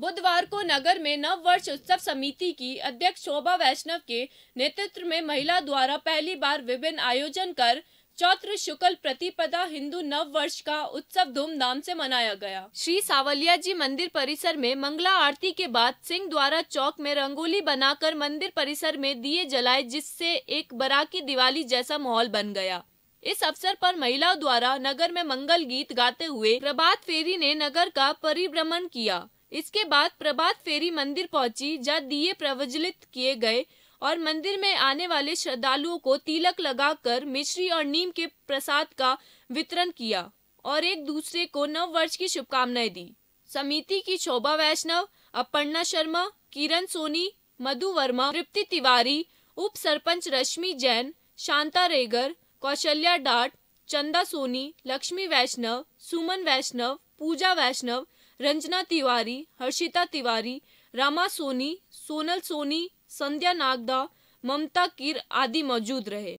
बुधवार को नगर में नव वर्ष उत्सव समिति की अध्यक्ष शोभा वैष्णव के नेतृत्व में महिला द्वारा पहली बार विभिन्न आयोजन कर चौत्र शुक्ल प्रतिपदा हिंदू नव वर्ष का उत्सव धूमधाम से मनाया गया श्री सावलिया जी मंदिर परिसर में मंगला आरती के बाद सिंह द्वारा चौक में रंगोली बनाकर मंदिर परिसर में दिए जलाए जिससे एक बराकी दिवाली जैसा माहौल बन गया इस अवसर पर महिलाओं द्वारा नगर में मंगल गीत गाते हुए प्रभात फेरी ने नगर का परिभ्रमण किया इसके बाद प्रभात फेरी मंदिर पहुंची जहां दिए प्रज्वलित किए गए और मंदिर में आने वाले श्रद्धालुओं को तिलक लगाकर मिश्री और नीम के प्रसाद का वितरण किया और एक दूसरे को नव वर्ष की शुभकामनाएं दी समिति की शोभा वैष्णव अपर्णा शर्मा किरण सोनी मधु वर्मा तृप्ति तिवारी उप सरपंच रश्मि जैन शांता रेगर कौशल्या डाट चंदा सोनी लक्ष्मी वैष्णव सुमन वैष्णव पूजा वैष्णव रंजना तिवारी हर्षिता तिवारी रामा सोनी सोनल सोनी संध्या नागदा ममता कीर आदि मौजूद रहे